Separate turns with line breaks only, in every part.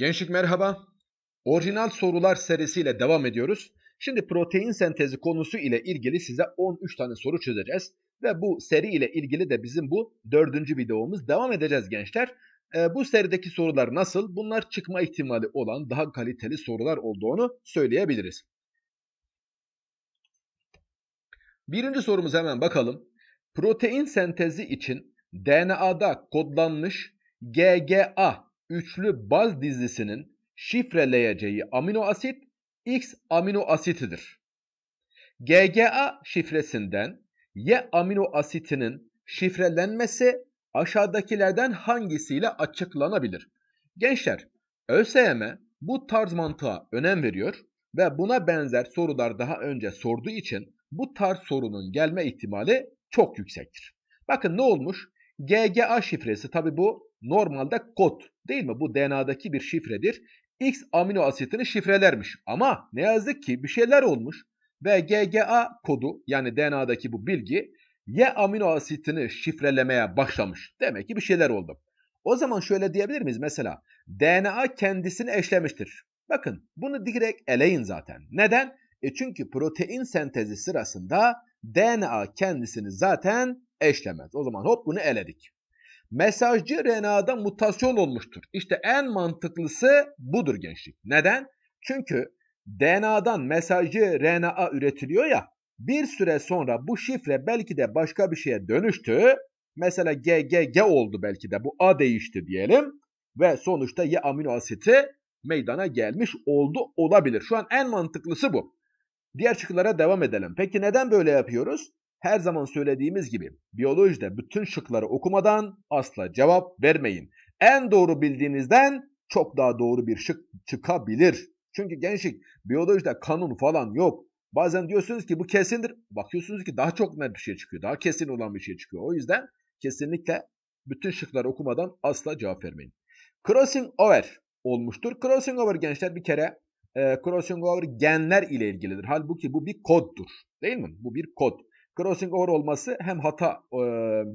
Gençlik merhaba. Orijinal sorular serisiyle devam ediyoruz. Şimdi protein sentezi konusu ile ilgili size 13 tane soru çözeceğiz. Ve bu seri ile ilgili de bizim bu dördüncü videomuz. Devam edeceğiz gençler. E, bu serideki sorular nasıl? Bunlar çıkma ihtimali olan daha kaliteli sorular olduğunu söyleyebiliriz. Birinci sorumuz hemen bakalım. Protein sentezi için DNA'da kodlanmış GGA üçlü baz dizisinin şifreleyeceği amino asit X amino asitidir. GGA şifresinden Y amino asitinin şifrelenmesi aşağıdakilerden hangisiyle açıklanabilir? Gençler, ÖSYM bu tarz mantığa önem veriyor ve buna benzer sorular daha önce sorduğu için bu tarz sorunun gelme ihtimali çok yüksektir. Bakın ne olmuş? GGA şifresi tabi bu normalde kod Değil mi? Bu DNA'daki bir şifredir. X amino asitini şifrelermiş. Ama ne yazık ki bir şeyler olmuş ve GGA kodu yani DNA'daki bu bilgi Y amino asitini şifrelemeye başlamış. Demek ki bir şeyler oldu. O zaman şöyle diyebilir miyiz mesela DNA kendisini eşlemiştir. Bakın bunu direkt eleyin zaten. Neden? E çünkü protein sentezi sırasında DNA kendisini zaten eşlemez. O zaman hop bunu eledik mesajcı RNA'da mutasyon olmuştur. İşte en mantıklısı budur gençlik. Neden? Çünkü DNA'dan mesajcı RNA üretiliyor ya bir süre sonra bu şifre belki de başka bir şeye dönüştü. Mesela GGG oldu belki de bu A değişti diyelim ve sonuçta Y amino asiti meydana gelmiş oldu olabilir. Şu an en mantıklısı bu. Diğer çıkılara devam edelim. Peki neden böyle yapıyoruz? Her zaman söylediğimiz gibi biyolojide bütün şıkları okumadan asla cevap vermeyin. En doğru bildiğinizden çok daha doğru bir şık çıkabilir. Çünkü gençlik biyolojide kanun falan yok. Bazen diyorsunuz ki bu kesindir. Bakıyorsunuz ki daha çok net bir şey çıkıyor. Daha kesin olan bir şey çıkıyor. O yüzden kesinlikle bütün şıkları okumadan asla cevap vermeyin. Crossing over olmuştur. Crossing over gençler bir kere e, crossing over genler ile ilgilidir. Halbuki bu bir koddur. Değil mi? Bu bir kod. Crossing over olması hem hata e,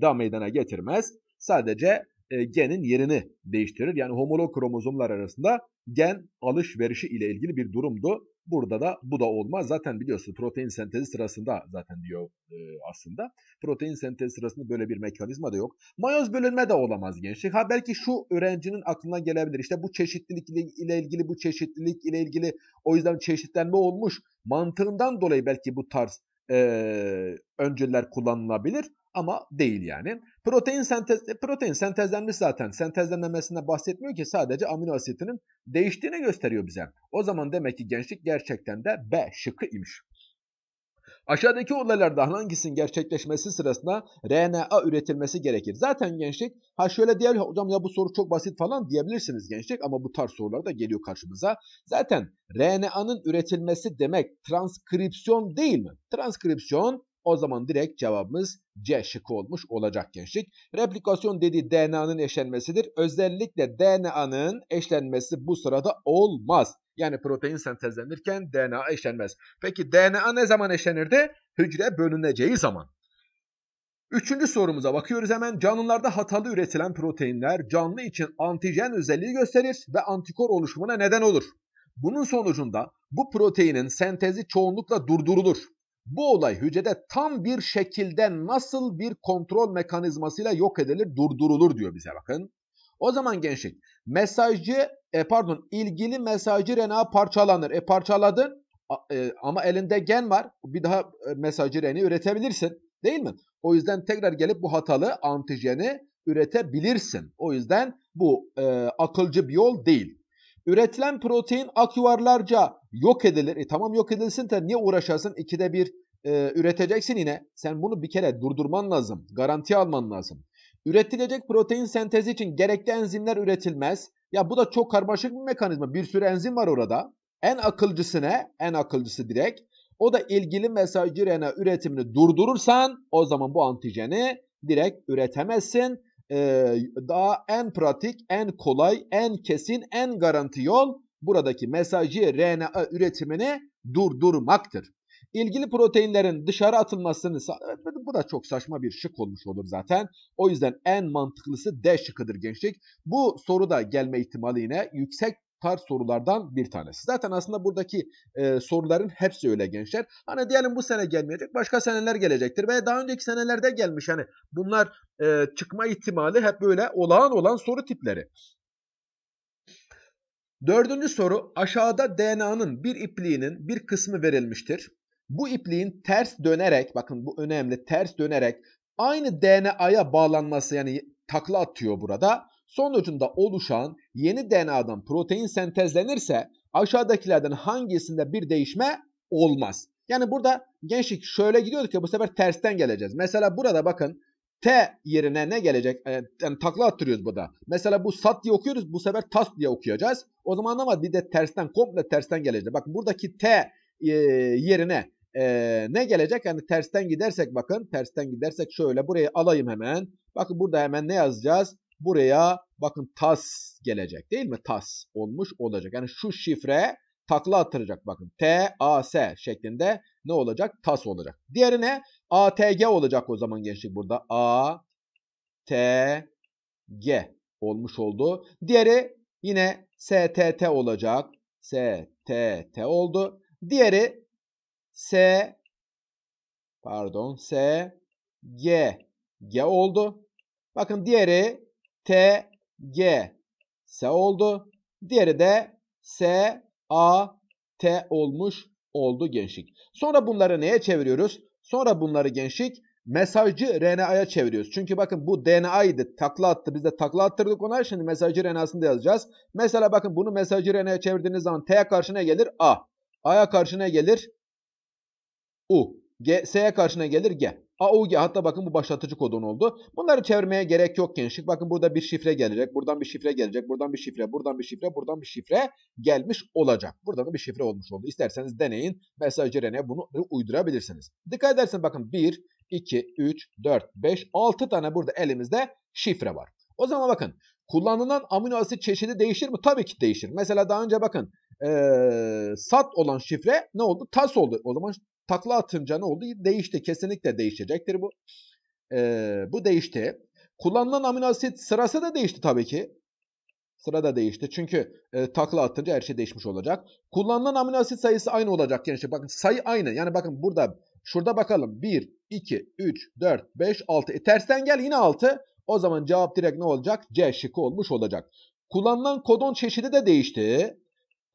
da meydana getirmez. Sadece e, genin yerini değiştirir. Yani homolog kromozomlar arasında gen alışverişi ile ilgili bir durumdu. Burada da bu da olmaz. Zaten biliyorsun protein sentezi sırasında zaten diyor e, aslında. Protein sentezi sırasında böyle bir mekanizma da yok. Mayoz bölünme de olamaz gençlik. Ha belki şu öğrencinin aklına gelebilir. İşte bu çeşitlilik ile ilgili, bu çeşitlilik ile ilgili o yüzden çeşitlenme olmuş. Mantığından dolayı belki bu tarz e, önceler kullanılabilir ama değil yani. Protein sentez protein sentezlenmiş zaten. Sentezlenmemesine bahsetmiyor ki sadece amino asitinin değiştiğini gösteriyor bize. O zaman demek ki gençlik gerçekten de B şıkkı imiş. Aşağıdaki olaylardan hangisinin gerçekleşmesi sırasında RNA üretilmesi gerekir? Zaten gençlik ha şöyle diyelim hocam ya bu soru çok basit falan diyebilirsiniz gençlik ama bu tarz sorular da geliyor karşımıza. Zaten RNA'nın üretilmesi demek transkripsiyon değil mi? Transkripsiyon o zaman direkt cevabımız C şıkkı olmuş olacak gençlik. Replikasyon dediği DNA'nın eşlenmesidir. Özellikle DNA'nın eşlenmesi bu sırada olmaz. Yani protein sentezlenirken DNA eşlenmez. Peki DNA ne zaman eşlenirdi? Hücre bölüneceği zaman. Üçüncü sorumuza bakıyoruz hemen. Canlılarda hatalı üretilen proteinler canlı için antijen özelliği gösterir ve antikor oluşumuna neden olur. Bunun sonucunda bu proteinin sentezi çoğunlukla durdurulur. Bu olay hücrede tam bir şekilde nasıl bir kontrol mekanizmasıyla yok edilir, durdurulur diyor bize bakın. O zaman gençlik mesajcı e, pardon ilgili mesajcı RNA parçalanır. E parçaladın e, ama elinde gen var. Bir daha e, mesajcı RNA üretebilirsin değil mi? O yüzden tekrar gelip bu hatalı antijeni üretebilirsin. O yüzden bu e, akılcı bir yol değil. Üretilen protein ak yuvarlarca yok edilir. E tamam yok edilsin de niye uğraşasın? İkide bir e, üreteceksin yine. Sen bunu bir kere durdurman lazım. Garanti alman lazım. Üretilecek protein sentezi için gerekli enzimler üretilmez. Ya bu da çok karmaşık bir mekanizma. Bir sürü enzim var orada. En akılcısı ne? En akılcısı direkt. O da ilgili mesajcı RNA üretimini durdurursan o zaman bu antijeni direkt üretemezsin. Ee, daha en pratik, en kolay, en kesin, en garanti yol buradaki mesajcı RNA üretimini durdurmaktır ilgili proteinlerin dışarı atılmasını bu da çok saçma bir şık olmuş olur zaten. O yüzden en mantıklısı D şıkkıdır gençlik. Bu soruda gelme ihtimali yine yüksek tarz sorulardan bir tanesi. Zaten aslında buradaki e, soruların hepsi öyle gençler. Hani diyelim bu sene gelmeyecek, başka seneler gelecektir ve daha önceki senelerde gelmiş. Hani bunlar e, çıkma ihtimali hep böyle olağan olan soru tipleri. Dördüncü soru aşağıda DNA'nın bir ipliğinin bir kısmı verilmiştir. Bu ipliğin ters dönerek bakın bu önemli ters dönerek aynı DNA'ya bağlanması yani takla atıyor burada. Sonucunda oluşan yeni DNA'dan protein sentezlenirse aşağıdakilerden hangisinde bir değişme olmaz. Yani burada gençlik şöyle gidiyorduk ya bu sefer tersten geleceğiz. Mesela burada bakın T yerine ne gelecek? Ee, yani takla attırıyoruz burada. Mesela bu sat diye okuyoruz. Bu sefer tas diye okuyacağız. O zaman ama bir de tersten komple tersten gelecek. Bakın buradaki T e, yerine ee, ne gelecek? Yani tersten gidersek bakın. Tersten gidersek şöyle burayı alayım hemen. Bakın burada hemen ne yazacağız? Buraya bakın tas gelecek değil mi? Tas olmuş olacak. Yani şu şifre takla attıracak bakın. T, A, S şeklinde ne olacak? Tas olacak. Diğeri ne? A, T, G olacak o zaman gençlik burada. A, T, G olmuş oldu. Diğeri yine S, T, T olacak. S, T, T oldu. Diğeri S pardon S G G oldu. Bakın diğeri T G S oldu. Diğeri de S A T olmuş oldu gençlik. Sonra bunları neye çeviriyoruz? Sonra bunları gençlik mesajcı RNA'ya çeviriyoruz. Çünkü bakın bu DNA'ydı. Takla attı. Biz de takla attırdık ona. Şimdi mesajcı RNA'sını da yazacağız. Mesela bakın bunu mesajcı RNA'ya çevirdiğiniz zaman T'ye karşı ne gelir? A. A'ya karşı ne gelir? U. G, S'ye karşına gelir G. A U G hatta bakın bu başlatıcı kodun oldu. Bunları çevirmeye gerek yok gençlik. Bakın burada bir şifre gelecek, buradan bir şifre gelecek, buradan bir şifre, buradan bir şifre, buradan bir şifre gelmiş olacak. Burada da bir şifre olmuş oldu. İsterseniz deneyin. Mesajirene bunu uydurabilirsiniz. Dikkat edersen bakın 1, 2, 3, 4, 5, 6 tane burada elimizde şifre var. O zaman bakın kullanılan amino asit çeşidi değişir mi? Tabii ki değişir. Mesela daha önce bakın ee, sat olan şifre ne oldu? Tas oldu. O zaman takla atınca ne oldu? Değişti. Kesinlikle değişecektir bu. Ee, bu değişti. Kullanılan amino asit sırası da değişti tabii ki. Sıra da değişti. Çünkü e, takla attınca her şey değişmiş olacak. Kullanılan amino asit sayısı aynı olacak gençler. Bakın sayı aynı. Yani bakın burada şurada bakalım. 1, 2, 3, 4, 5, 6. E, tersten gel yine 6. O zaman cevap direkt ne olacak? C şıkkı olmuş olacak. Kullanılan kodon çeşidi de değişti.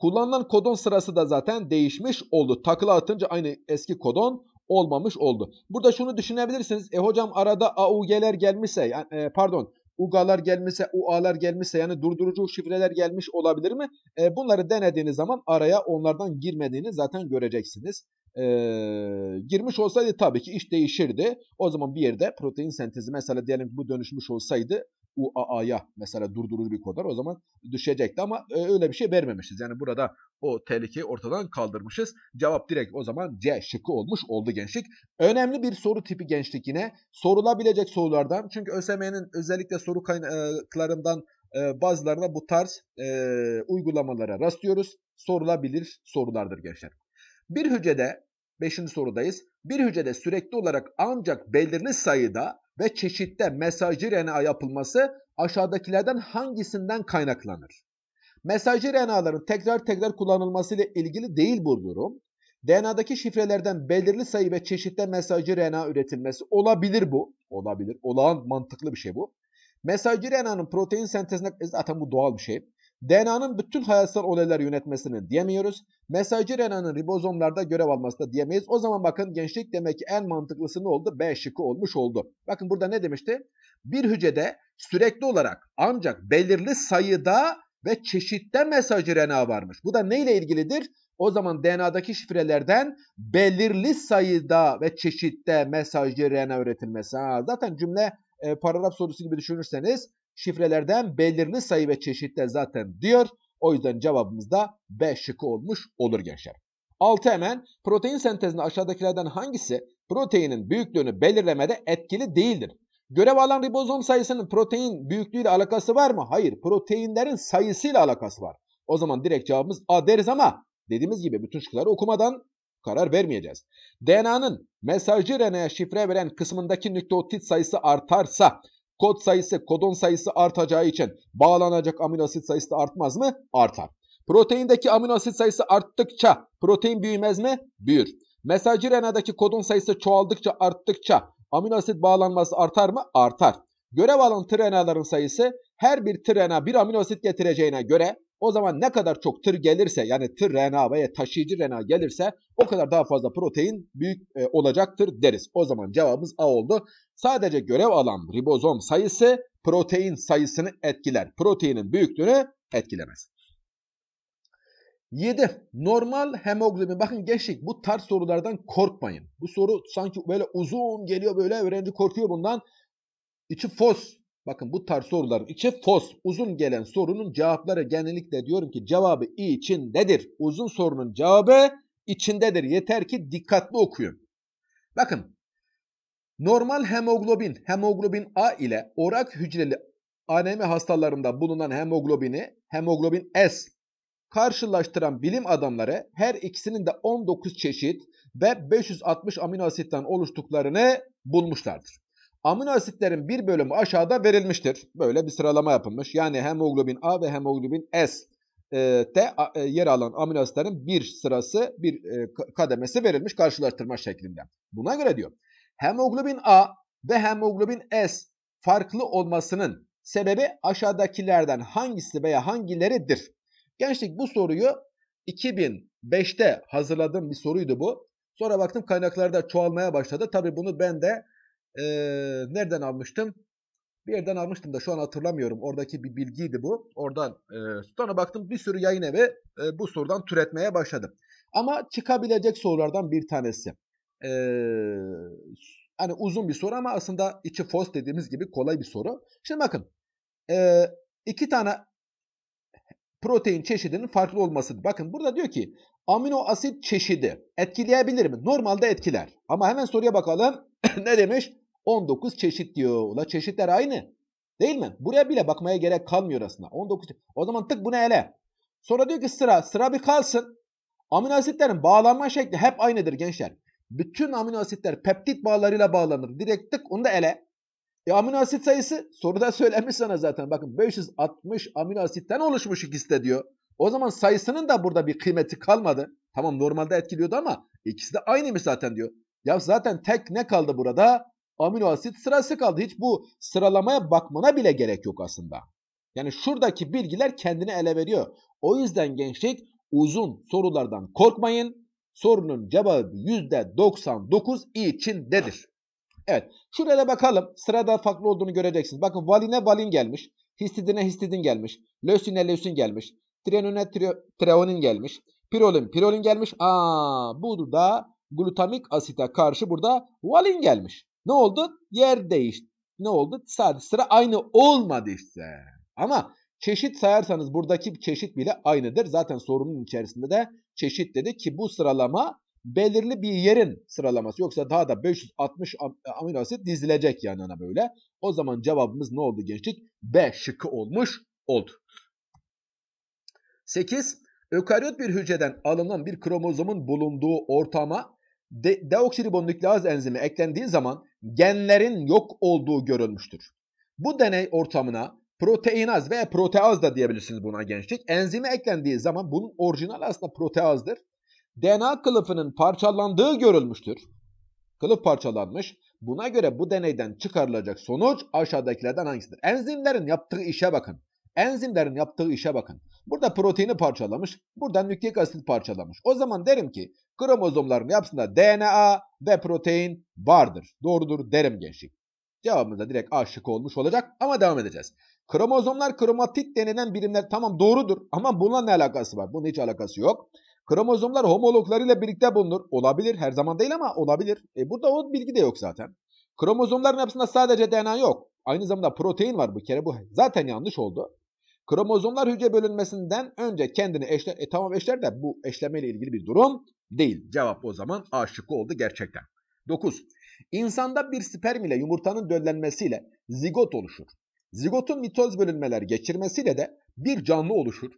Kullanılan kodon sırası da zaten değişmiş oldu. Takıla atınca aynı eski kodon olmamış oldu. Burada şunu düşünebilirsiniz. E hocam arada AUG'ler gelmişse yani, e, pardon UGA'lar gelmişse UA'lar gelmişse yani durdurucu şifreler gelmiş olabilir mi? E, bunları denediğiniz zaman araya onlardan girmediğini zaten göreceksiniz. E, girmiş olsaydı tabii ki iş değişirdi. O zaman bir yerde protein sentezi mesela diyelim bu dönüşmüş olsaydı UAA'ya mesela durdurur bir kodlar o zaman düşecekti ama e, öyle bir şey vermemişiz. Yani burada o tehlikeyi ortadan kaldırmışız. Cevap direkt o zaman C şıkkı olmuş oldu gençlik. Önemli bir soru tipi gençlik yine. Sorulabilecek sorulardan çünkü ÖSYM'nin özellikle soru kaynaklarından e, bazılarına bu tarz e, uygulamalara rastlıyoruz. Sorulabilir sorulardır gençler. Bir hücrede 5. sorudayız bir hücrede sürekli olarak ancak belirli sayıda ve çeşitte mesajcı RNA yapılması aşağıdakilerden hangisinden kaynaklanır? Mesajcı RNA'ların tekrar tekrar kullanılmasıyla ilgili değil bu durum. DNA'daki şifrelerden belirli sayı ve çeşitte mesajcı RNA üretilmesi olabilir bu. Olabilir. Olağan mantıklı bir şey bu. Mesajcı RNA'nın protein sentezine e, zaten bu doğal bir şey. DNA'nın bütün hayatsal olayları yönetmesini diyemiyoruz. Mesajcı RNA'nın ribozomlarda görev alması da diyemeyiz. O zaman bakın gençlik demek ki en mantıklısı ne oldu? B şıkkı olmuş oldu. Bakın burada ne demişti? Bir hücrede sürekli olarak ancak belirli sayıda ve çeşitte mesajcı RNA varmış. Bu da neyle ilgilidir? O zaman DNA'daki şifrelerden belirli sayıda ve çeşitte mesajcı RNA üretilmesi. Ha, zaten cümle e, paragraf sorusu gibi düşünürseniz şifrelerden belirli sayı ve çeşitte zaten diyor. O yüzden cevabımız da B şıkkı olmuş olur gençler. 6 hemen protein sentezinde aşağıdakilerden hangisi proteinin büyüklüğünü belirlemede etkili değildir? Görev alan ribozom sayısının protein ile alakası var mı? Hayır. Proteinlerin sayısı ile alakası var. O zaman direkt cevabımız A deriz ama dediğimiz gibi bütün şıkları okumadan karar vermeyeceğiz. DNA'nın mesajcı RNA'ya şifre veren kısmındaki nükleotit sayısı artarsa Kod sayısı, kodon sayısı artacağı için bağlanacak amino asit sayısı da artmaz mı? Artar. Proteindeki amino asit sayısı arttıkça protein büyümez mi? Büyür. Mesajcı RNA'daki kodon sayısı çoğaldıkça arttıkça amino asit bağlanması artar mı? Artar. Görev alan tRNA'ların sayısı her bir tRNA bir amino asit getireceğine göre o zaman ne kadar çok tır gelirse yani tır RNA veya taşıyıcı RNA gelirse o kadar daha fazla protein büyük e, olacaktır deriz. O zaman cevabımız A oldu. Sadece görev alan ribozom sayısı protein sayısını etkiler. Proteinin büyüklüğünü etkilemez. 7. Normal hemoglobin. Bakın gençlik bu tarz sorulardan korkmayın. Bu soru sanki böyle uzun geliyor böyle öğrenci korkuyor bundan. İçi fos Bakın bu tarz soruların içi fos. Uzun gelen sorunun cevapları genellikle diyorum ki cevabı içindedir. Uzun sorunun cevabı içindedir. Yeter ki dikkatli okuyun. Bakın normal hemoglobin, hemoglobin A ile orak hücreli anemi hastalarında bulunan hemoglobini, hemoglobin S karşılaştıran bilim adamları her ikisinin de 19 çeşit ve 560 amino asitten oluştuklarını bulmuşlardır. Amino asitlerin bir bölümü aşağıda verilmiştir. Böyle bir sıralama yapılmış. Yani hemoglobin A ve hemoglobin S de e, yer alan amino asitlerin bir sırası, bir e, kademesi verilmiş karşılaştırma şeklinde. Buna göre diyor, hemoglobin A ve hemoglobin S farklı olmasının sebebi aşağıdakilerden hangisi veya hangileridir? Gençlik bu soruyu 2005'te hazırladığım bir soruydu bu. Sonra baktım kaynaklarda çoğalmaya başladı. Tabii bunu ben de e, nereden almıştım? Bir yerden almıştım da şu an hatırlamıyorum. Oradaki bir bilgiydi bu. Oradan e, sonra baktım bir sürü yayın evi e, bu sorudan türetmeye başladım. Ama çıkabilecek sorulardan bir tanesi. E, hani uzun bir soru ama aslında içi fos dediğimiz gibi kolay bir soru. Şimdi bakın e, iki tane protein çeşidinin farklı olması. Bakın burada diyor ki amino asit çeşidi etkileyebilir mi? Normalde etkiler. Ama hemen soruya bakalım ne demiş? 19 çeşit diyor. Ula çeşitler aynı. Değil mi? Buraya bile bakmaya gerek kalmıyor aslında. 19 O zaman tık bunu ele. Sonra diyor ki sıra. Sıra bir kalsın. Amino asitlerin bağlanma şekli hep aynıdır gençler. Bütün amino asitler peptit bağlarıyla bağlanır. Direkt tık onu da ele. E amino asit sayısı soruda söylemiş sana zaten. Bakın 560 amino asitten oluşmuş ikisi de diyor. O zaman sayısının da burada bir kıymeti kalmadı. Tamam normalde etkiliyordu ama ikisi de aynıymış zaten diyor. Ya zaten tek ne kaldı burada? amino asit sırası kaldı. Hiç bu sıralamaya bakmana bile gerek yok aslında. Yani şuradaki bilgiler kendini ele veriyor. O yüzden gençlik uzun sorulardan korkmayın. Sorunun cevabı %99 içindedir. Evet şuraya bakalım. Sırada farklı olduğunu göreceksiniz. Bakın valine valin gelmiş. Histidine histidin gelmiş. Lösine lösin gelmiş. Trenone trio, treonin gelmiş. Pirolin pirolin gelmiş. Aa, bu da glutamik asite karşı burada valin gelmiş. Ne oldu? Yer değişti. Ne oldu? Sadece sıra aynı olmadı işte. Ama çeşit sayarsanız buradaki çeşit bile aynıdır. Zaten sorunun içerisinde de çeşit dedi ki bu sıralama belirli bir yerin sıralaması. Yoksa daha da 560 e, amino asit dizilecek yani ana böyle. O zaman cevabımız ne oldu gençlik? B şıkkı olmuş oldu. 8. Ökaryot bir hücreden alınan bir kromozomun bulunduğu ortama de deoksiribonükleaz enzimi eklendiği zaman genlerin yok olduğu görülmüştür. Bu deney ortamına proteinaz veya proteaz da diyebilirsiniz buna gençlik. Enzime eklendiği zaman bunun orijinal aslında proteazdır. DNA kılıfının parçalandığı görülmüştür. Kılıf parçalanmış. Buna göre bu deneyden çıkarılacak sonuç aşağıdakilerden hangisidir? Enzimlerin yaptığı işe bakın. Enzimlerin yaptığı işe bakın. Burada proteini parçalamış, burada nükleik asit parçalamış. O zaman derim ki Kromozomların yapısında DNA ve protein vardır. Doğrudur derim gençlik. Cevabımız da direkt aşık olmuş olacak ama devam edeceğiz. Kromozomlar kromatit denilen birimler tamam doğrudur ama bununla ne alakası var? Bunun hiç alakası yok. Kromozomlar homologlarıyla birlikte bulunur. Olabilir her zaman değil ama olabilir. E burada o bilgi de yok zaten. Kromozomların yapısında sadece DNA yok. Aynı zamanda protein var bu kere bu zaten yanlış oldu. Kromozomlar hücre bölünmesinden önce kendini eşler, e tamam eşler de bu eşleme ile ilgili bir durum. Değil. Cevap o zaman A şıkkı oldu gerçekten. 9. İnsanda bir sperm ile yumurtanın döllenmesiyle zigot oluşur. Zigotun mitoz bölünmeler geçirmesiyle de bir canlı oluşur.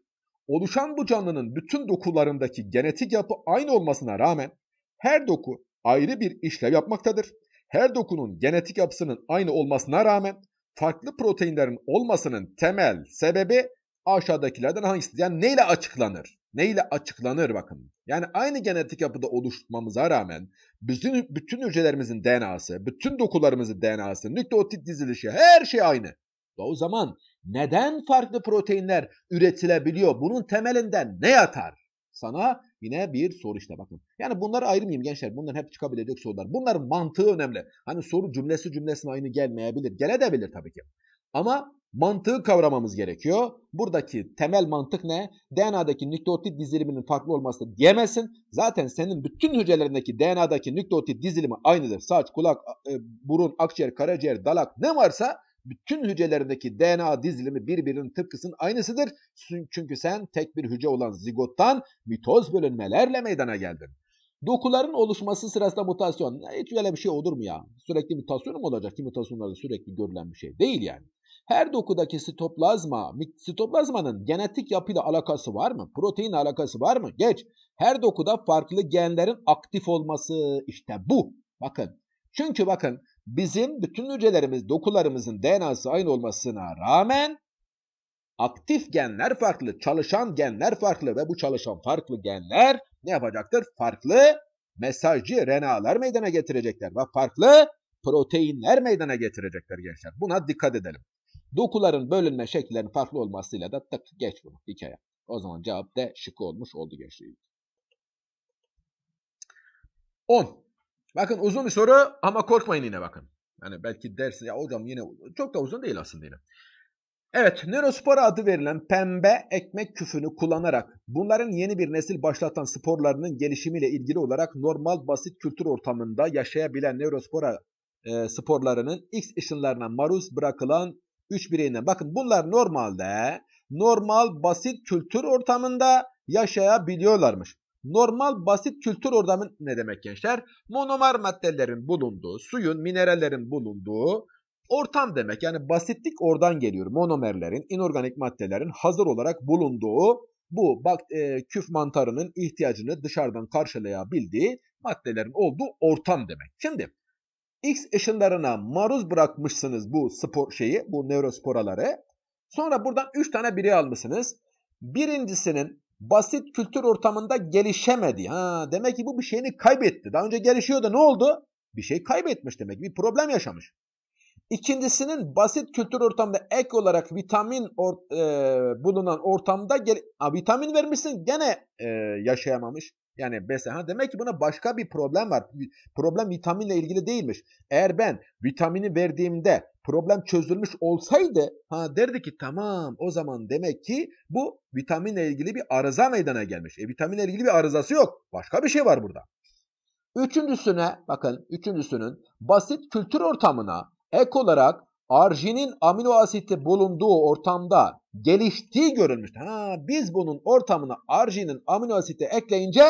Oluşan bu canlının bütün dokularındaki genetik yapı aynı olmasına rağmen her doku ayrı bir işlev yapmaktadır. Her dokunun genetik yapısının aynı olmasına rağmen farklı proteinlerin olmasının temel sebebi aşağıdakilerden hangisidir? Yani neyle açıklanır? neyle açıklanır bakın. Yani aynı genetik yapıda oluşmamıza rağmen bütün, bütün hücrelerimizin DNA'sı, bütün dokularımızın DNA'sı, nükleotit dizilişi her şey aynı. O zaman neden farklı proteinler üretilebiliyor? Bunun temelinden ne yatar? Sana yine bir soru işte bakın. Yani bunları ayrılmayayım gençler. Bunların hep çıkabilecek sorular. Bunların mantığı önemli. Hani soru cümlesi cümlesine aynı gelmeyebilir. Geledebilir tabii ki. Ama mantığı kavramamız gerekiyor. Buradaki temel mantık ne? DNA'daki nükleotit diziliminin farklı olması diyemezsin. Zaten senin bütün hücrelerindeki DNA'daki nükleotit dizilimi aynıdır. Saç, kulak, e, burun, akciğer, karaciğer, dalak ne varsa bütün hücrelerindeki DNA dizilimi birbirinin tıpkısının aynısıdır. Çünkü sen tek bir hücre olan zigottan mitoz bölünmelerle meydana geldin. Dokuların oluşması sırasında mutasyon. Hiç öyle bir şey olur mu ya? Sürekli mutasyon mu olacak ki mutasyonlarda sürekli görülen bir şey? Değil yani. Her dokudaki sitoplazma, sitoplazmanın genetik yapıyla alakası var mı? Proteinle alakası var mı? Geç. Her dokuda farklı genlerin aktif olması işte bu. Bakın. Çünkü bakın bizim bütün hücrelerimiz, dokularımızın DNA'sı aynı olmasına rağmen aktif genler farklı, çalışan genler farklı ve bu çalışan farklı genler ne yapacaktır? Farklı mesajcı RNA'lar meydana getirecekler ve farklı proteinler meydana getirecekler gençler. Buna dikkat edelim. Dokuların bölünme şekillerinin farklı olmasıyla da tık geç bunu hikaye. O zaman cevap D şıkkı olmuş oldu gençler. 10. Bakın uzun bir soru ama korkmayın yine bakın. Yani belki dersi ya hocam yine çok da uzun değil aslında yine. Evet, nörospor adı verilen pembe ekmek küfünü kullanarak bunların yeni bir nesil başlatan sporlarının gelişimiyle ilgili olarak normal basit kültür ortamında yaşayabilen nörospor e, sporlarının X ışınlarına maruz bırakılan 3 bireyinden. Bakın bunlar normalde normal basit kültür ortamında yaşayabiliyorlarmış. Normal basit kültür ortamı ne demek gençler? Monomer maddelerin bulunduğu, suyun, minerallerin bulunduğu ortam demek. Yani basitlik oradan geliyor. Monomerlerin, inorganik maddelerin hazır olarak bulunduğu bu bak, e, küf mantarının ihtiyacını dışarıdan karşılayabildiği maddelerin olduğu ortam demek. Şimdi X ışınlarına maruz bırakmışsınız bu spor şeyi, bu nörosporaları. Sonra buradan 3 tane biri almışsınız. Birincisinin basit kültür ortamında gelişemedi. Ha, demek ki bu bir şeyini kaybetti. Daha önce gelişiyordu ne oldu? Bir şey kaybetmiş demek bir problem yaşamış. İkincisinin basit kültür ortamında ek olarak vitamin or, e, bulunan ortamda gel, vitamin vermişsin gene e, yaşayamamış. Yani beslen. demek ki buna başka bir problem var. Problem vitaminle ilgili değilmiş. Eğer ben vitamini verdiğimde problem çözülmüş olsaydı ha derdi ki tamam o zaman demek ki bu vitaminle ilgili bir arıza meydana gelmiş. E vitaminle ilgili bir arızası yok. Başka bir şey var burada. Üçüncüsüne bakın üçüncüsünün basit kültür ortamına ek olarak arginin amino asitte bulunduğu ortamda geliştiği görülmüştür. Ha, biz bunun ortamına arginin amino asiti ekleyince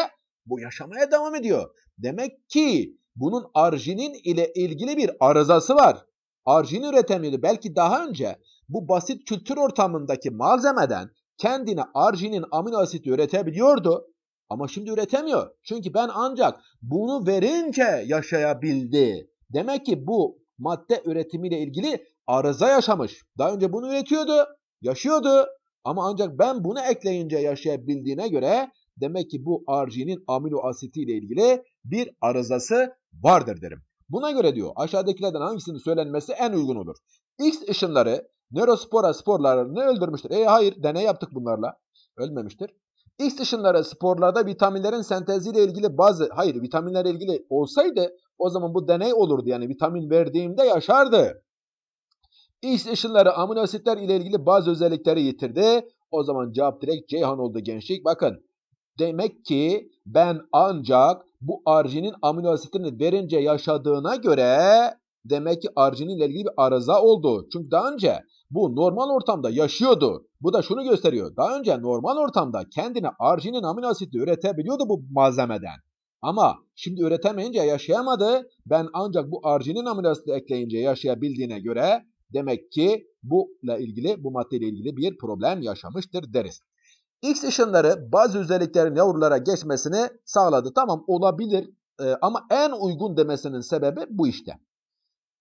bu yaşamaya devam ediyor. Demek ki bunun arginin ile ilgili bir arızası var. Arjin üretemiyordu. Belki daha önce bu basit kültür ortamındaki malzemeden kendine arjinin amino asit üretebiliyordu. Ama şimdi üretemiyor. Çünkü ben ancak bunu verince yaşayabildi. Demek ki bu madde üretimiyle ilgili arıza yaşamış. Daha önce bunu üretiyordu, yaşıyordu ama ancak ben bunu ekleyince yaşayabildiğine göre demek ki bu arginin amino asitiyle ilgili bir arızası vardır derim. Buna göre diyor aşağıdakilerden hangisinin söylenmesi en uygun olur? X ışınları nörospora sporlarını öldürmüştür. E hayır deney yaptık bunlarla. Ölmemiştir. X ışınları sporlarda vitaminlerin senteziyle ilgili bazı hayır vitaminlerle ilgili olsaydı o zaman bu deney olurdu yani vitamin verdiğimde yaşardı. X ışınları amino asitler ile ilgili bazı özellikleri yitirdi. O zaman cevap direkt Ceyhan oldu gençlik. Bakın demek ki ben ancak bu arginin amino asitini verince yaşadığına göre demek ki arginin ile ilgili bir arıza oldu. Çünkü daha önce bu normal ortamda yaşıyordu. Bu da şunu gösteriyor. Daha önce normal ortamda kendine arginin amino asidi üretebiliyordu bu malzemeden. Ama şimdi üretemeyince yaşayamadı. Ben ancak bu arginin aminoasidi ekleyince yaşayabildiğine göre demek ki bununla ilgili, bu maddeyle ilgili bir problem yaşamıştır deriz. X ışınları bazı özelliklerin yavrulara geçmesini sağladı. Tamam olabilir e, ama en uygun demesinin sebebi bu işte.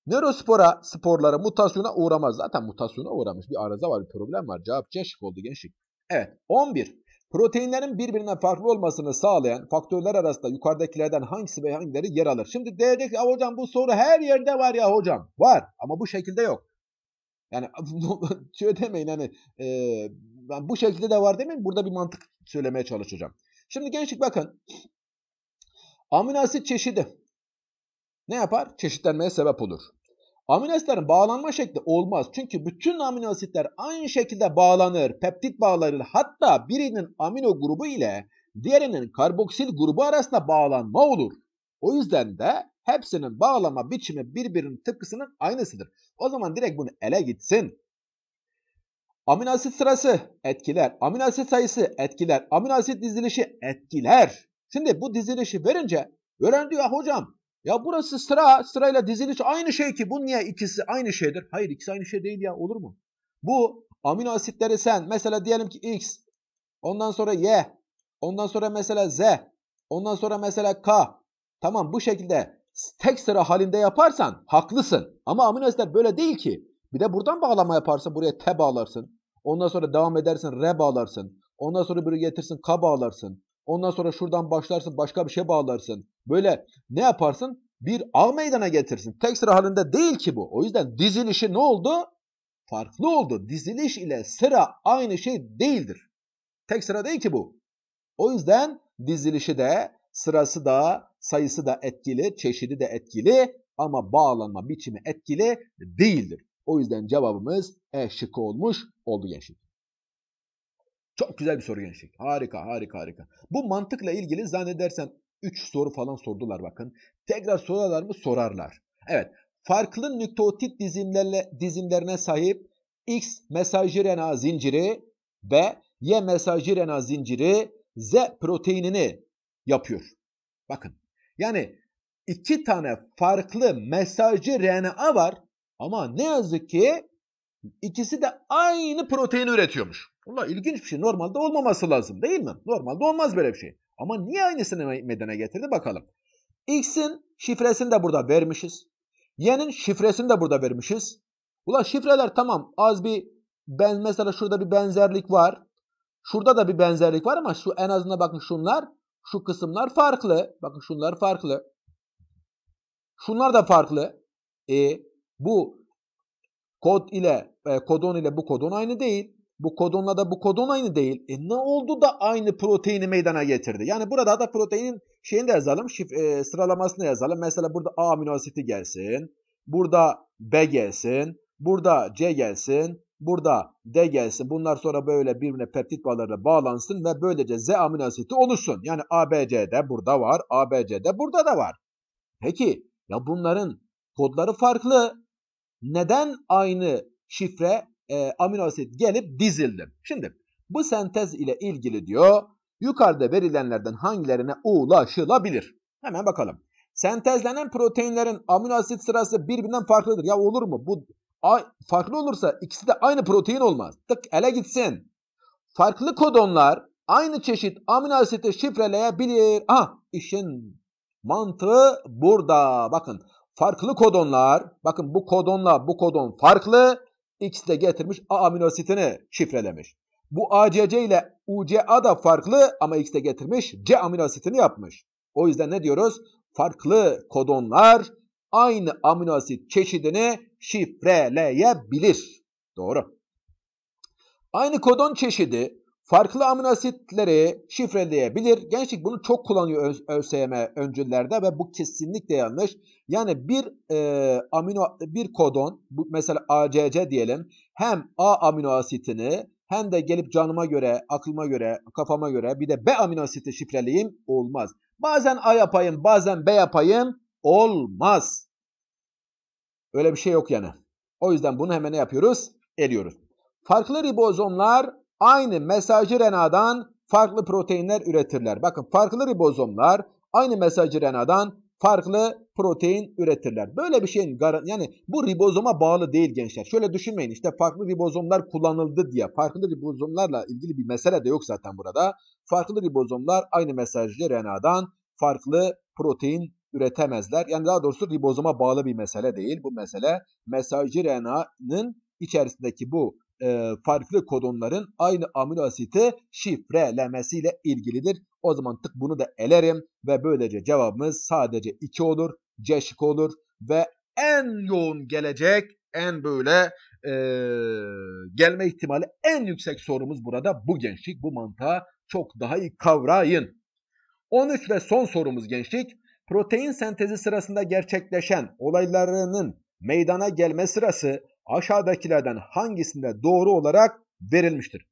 Nörospora sporları mutasyona uğramaz. Zaten mutasyona uğramış. Bir arıza var, bir problem var. Cevap C şık oldu gençlik. Evet 11. Proteinlerin birbirinden farklı olmasını sağlayan faktörler arasında yukarıdakilerden hangisi ve hangileri yer alır? Şimdi diyecek ki hocam bu soru her yerde var ya hocam. Var ama bu şekilde yok. Yani şöyle demeyin hani e, ben bu şekilde de var demeyin. Burada bir mantık söylemeye çalışacağım. Şimdi gençlik bakın. Amino asit çeşidi ne yapar? Çeşitlenmeye sebep olur. Amino bağlanma şekli olmaz. Çünkü bütün amino aynı şekilde bağlanır. Peptit bağlarıyla hatta birinin amino grubu ile diğerinin karboksil grubu arasında bağlanma olur. O yüzden de hepsinin bağlama biçimi birbirinin tıpkısının aynısıdır. O zaman direkt bunu ele gitsin. Amino sırası etkiler, amino sayısı etkiler, amino dizilişi etkiler. Şimdi bu dizilişi verince öğren diyor ah hocam ya burası sıra, sırayla diziliş aynı şey ki bu niye ikisi aynı şeydir? Hayır ikisi aynı şey değil ya olur mu? Bu amino asitleri sen mesela diyelim ki X, ondan sonra Y, ondan sonra mesela Z, ondan sonra mesela K. Tamam bu şekilde tek sıra halinde yaparsan haklısın. Ama amino asitler böyle değil ki. Bir de buradan bağlama yaparsın buraya T bağlarsın. Ondan sonra devam edersin R bağlarsın. Ondan sonra böyle getirsin K bağlarsın. Ondan sonra şuradan başlarsın başka bir şey bağlarsın. Böyle ne yaparsın? Bir ağ meydana getirsin. Tek sıra halinde değil ki bu. O yüzden dizilişi ne oldu? Farklı oldu. Diziliş ile sıra aynı şey değildir. Tek sıra değil ki bu. O yüzden dizilişi de sırası da sayısı da etkili, çeşidi de etkili ama bağlanma biçimi etkili değildir. O yüzden cevabımız E şıkkı olmuş oldu gençlik. Çok güzel bir soru gençlik. Harika, harika, harika. Bu mantıkla ilgili zannedersem 3 soru falan sordular bakın. Tekrar sorarlar mı? Sorarlar. Evet. Farklı nükleotit dizimlerle, dizimlerine sahip X mesajcı RNA zinciri ve Y mesajcı RNA zinciri Z proteinini yapıyor. Bakın. Yani iki tane farklı mesajcı RNA var ama ne yazık ki ikisi de aynı proteini üretiyormuş. Valla ilginç bir şey. Normalde olmaması lazım değil mi? Normalde olmaz böyle bir şey. Ama niye aynısını medene getirdi bakalım. X'in şifresini de burada vermişiz. Y'nin şifresini de burada vermişiz. Ula şifreler tamam az bir ben mesela şurada bir benzerlik var. Şurada da bir benzerlik var ama şu en azından bakın şunlar şu kısımlar farklı. Bakın şunlar farklı. Şunlar da farklı. E, bu kod ile e, kodon ile bu kodon aynı değil. Bu kodonla da bu kodon aynı değil. E ne oldu da aynı proteini meydana getirdi? Yani burada da proteinin şeyini de yazalım. Şif, e, sıralamasını yazalım. Mesela burada A amino asiti gelsin. Burada B gelsin. Burada C gelsin. Burada D gelsin. Bunlar sonra böyle birbirine peptit bağlarına bağlansın ve böylece Z amino asiti oluşsun. Yani ABC'de burada var. ABC'de burada da var. Peki ya bunların kodları farklı. Neden aynı şifre e, amino asit gelip dizildi. Şimdi bu sentez ile ilgili diyor yukarıda verilenlerden hangilerine ulaşılabilir? Hemen bakalım. Sentezlenen proteinlerin amino asit sırası birbirinden farklıdır. Ya olur mu? Bu farklı olursa ikisi de aynı protein olmaz. Tık ele gitsin. Farklı kodonlar aynı çeşit amino asiti şifreleyebilir. Ah işin mantığı burada. Bakın farklı kodonlar bakın bu kodonla bu kodon farklı X de getirmiş A aminositini şifrelemiş. Bu ACC ile UCA da farklı ama X de getirmiş C aminositini yapmış. O yüzden ne diyoruz? Farklı kodonlar aynı aminoasit çeşidini şifreleyebilir. Doğru. Aynı kodon çeşidi Farklı amino asitleri şifreleyebilir. Gençlik bunu çok kullanıyor Ö ÖSYM öncüllerde ve bu kesinlikle yanlış. Yani bir e, amino bir kodon bu mesela ACC diyelim hem A amino asitini hem de gelip canıma göre, aklıma göre, kafama göre bir de B amino asiti şifreleyeyim olmaz. Bazen A yapayım, bazen B yapayım olmaz. Öyle bir şey yok yani. O yüzden bunu hemen ne yapıyoruz? Eliyoruz. Farklı ribozomlar aynı mesajı RNA'dan farklı proteinler üretirler. Bakın farklı ribozomlar aynı mesajı RNA'dan farklı protein üretirler. Böyle bir şeyin yani bu ribozoma bağlı değil gençler. Şöyle düşünmeyin işte farklı ribozomlar kullanıldı diye. Farklı ribozomlarla ilgili bir mesele de yok zaten burada. Farklı ribozomlar aynı mesajcı RNA'dan farklı protein üretemezler. Yani daha doğrusu ribozoma bağlı bir mesele değil. Bu mesele mesajcı RNA'nın içerisindeki bu e, farklı kodonların aynı amino asiti şifrelemesiyle ilgilidir. O zaman tık bunu da elerim ve böylece cevabımız sadece 2 olur. C şık olur ve en yoğun gelecek en böyle e, gelme ihtimali en yüksek sorumuz burada bu gençlik bu mantığa çok daha iyi kavrayın. 13 ve son sorumuz gençlik protein sentezi sırasında gerçekleşen olaylarının meydana gelme sırası aşağıdakilerden hangisinde doğru olarak verilmiştir?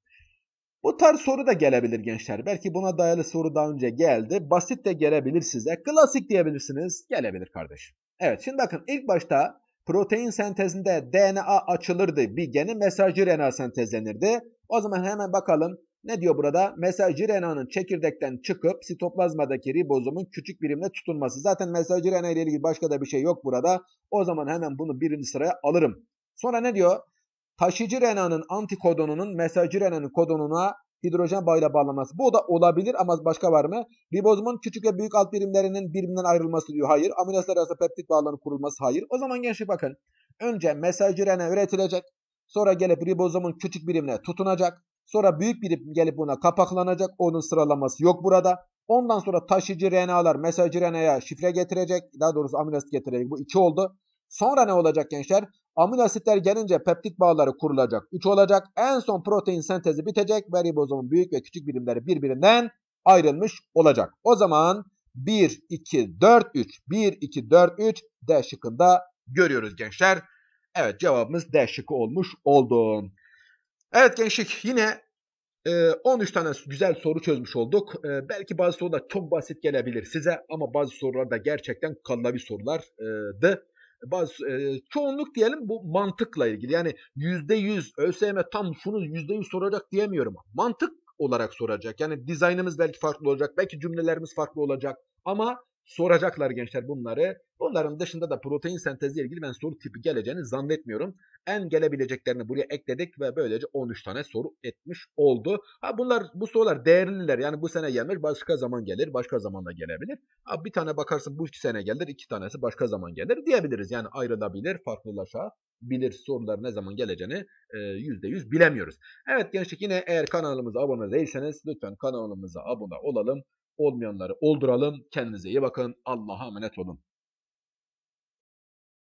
Bu tarz soru da gelebilir gençler. Belki buna dayalı soru daha önce geldi. Basit de gelebilir size. Klasik diyebilirsiniz. Gelebilir kardeşim. Evet şimdi bakın ilk başta protein sentezinde DNA açılırdı. Bir geni mesajcı RNA sentezlenirdi. O zaman hemen bakalım ne diyor burada? Mesajcı RNA'nın çekirdekten çıkıp sitoplazmadaki ribozomun küçük birimle tutunması. Zaten mesajcı RNA ile ilgili başka da bir şey yok burada. O zaman hemen bunu birinci sıraya alırım. Sonra ne diyor? Taşıcı RNA'nın antikodonunun mesajcı RNA'nın kodonuna hidrojen bağıyla bağlanması. Bu da olabilir ama başka var mı? Ribozomun küçük ve büyük alt birimlerinin birbirinden ayrılması diyor. Hayır. Aminoasitler arasında peptit bağlarının kurulması. Hayır. O zaman gençlik bakın. Önce mesajcı RNA üretilecek. Sonra gelip ribozomun küçük birimine tutunacak. Sonra büyük birim gelip buna kapaklanacak. Onun sıralaması yok burada. Ondan sonra taşıcı RNA'lar mesajcı RNA'ya şifre getirecek. Daha doğrusu aminoasit getirecek. Bu iki oldu. Sonra ne olacak gençler? Amino asitler gelince peptit bağları kurulacak. 3 olacak. En son protein sentezi bitecek ve ribozomun büyük ve küçük birimleri birbirinden ayrılmış olacak. O zaman 1, 2, 4, 3. 1, 2, 4, 3 D şıkkında görüyoruz gençler. Evet cevabımız D şıkkı olmuş oldu. Evet gençlik yine 13 e, tane güzel soru çözmüş olduk. E, belki bazı sorular çok basit gelebilir size ama bazı sorular da gerçekten kallavi sorulardı bazı, e, çoğunluk diyelim bu mantıkla ilgili. Yani %100 ÖSYM tam şunu %100 soracak diyemiyorum. Mantık olarak soracak. Yani dizaynımız belki farklı olacak. Belki cümlelerimiz farklı olacak. Ama soracaklar gençler bunları. Bunların dışında da protein sentezi ilgili ben soru tipi geleceğini zannetmiyorum. En gelebileceklerini buraya ekledik ve böylece 13 tane soru etmiş oldu. Ha bunlar bu sorular değerliler. Yani bu sene gelmez, başka zaman gelir, başka zaman da gelebilir. Ha bir tane bakarsın bu iki sene gelir, iki tanesi başka zaman gelir diyebiliriz. Yani ayrılabilir, farklılaşabilir sorular ne zaman geleceğini %100 e, bilemiyoruz. Evet gençlik yine eğer kanalımıza abone değilseniz lütfen kanalımıza abone olalım olmayanları olduralım. Kendinize iyi bakın. Allah'a emanet olun.